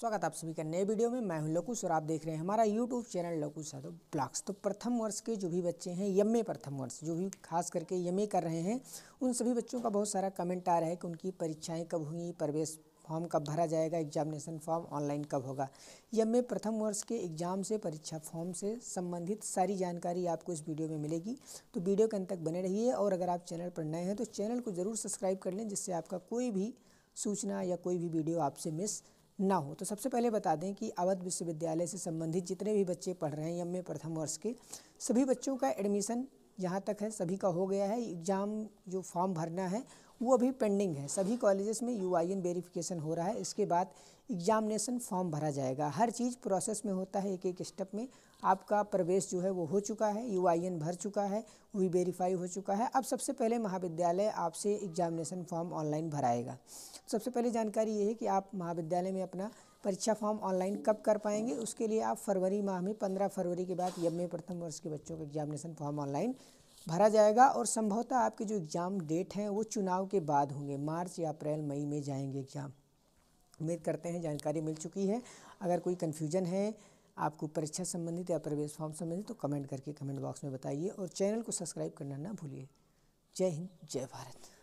स्वागत आप सभी का नए वीडियो में मैं हूं लकुश और आप देख रहे हैं हमारा यूट्यूब चैनल लकुश साधो ब्लॉक्स तो प्रथम वर्ष के जो भी बच्चे हैं यम ए प्रथम वर्ष जो भी खास करके यम ए कर रहे हैं उन सभी बच्चों का बहुत सारा कमेंट आ रहा है कि उनकी परीक्षाएं कब होंगी प्रवेश फॉर्म कब भरा जाएगा एग्जामिनेशन फॉर्म ऑनलाइन कब होगा यम प्रथम वर्ष के एग्जाम से परीक्षा फॉर्म से संबंधित सारी जानकारी आपको इस वीडियो में मिलेगी तो वीडियो के अंत तक बने रहिए और अगर आप चैनल पर नए हैं तो चैनल को ज़रूर सब्सक्राइब कर लें जिससे आपका कोई भी सूचना या कोई भी वीडियो आपसे मिस ना हो तो सबसे पहले बता दें कि अवध विश्वविद्यालय से संबंधित जितने भी बच्चे पढ़ रहे हैं एम में प्रथम वर्ष के सभी बच्चों का एडमिशन यहाँ तक है सभी का हो गया है एग्ज़ाम जो फॉर्म भरना है वो अभी पेंडिंग है सभी कॉलेजेस में यू आई एन वेरीफिकेशन हो रहा है इसके बाद एग्जामिनेशन फॉर्म भरा जाएगा हर चीज़ प्रोसेस में होता है एक एक स्टेप में आपका प्रवेश जो है वो हो चुका है यू आई एन भर चुका है वी वेरीफाई हो चुका है अब सबसे पहले महाविद्यालय आपसे एग्जामिनेशन फॉर्म ऑनलाइन भराएगा सबसे पहले जानकारी ये है कि आप महाविद्यालय में अपना परीक्षा फॉर्म ऑनलाइन कब कर पाएंगे उसके लिए आप फरवरी माह में पंद्रह फरवरी के बाद यमे प्रथम वर्ष के बच्चों का एग्जामिनेशन फॉर्म ऑनलाइन भरा जाएगा और संभवतः आपके जो एग्ज़ाम डेट हैं वो चुनाव के बाद होंगे मार्च या अप्रैल मई में जाएंगे एग्ज़ाम उम्मीद करते हैं जानकारी मिल चुकी है अगर कोई कन्फ्यूजन है आपको परीक्षा संबंधित या प्रवेश फॉर्म संबंधित तो कमेंट करके कमेंट बॉक्स में बताइए और चैनल को सब्सक्राइब करना ना भूलिए जय हिंद जय भारत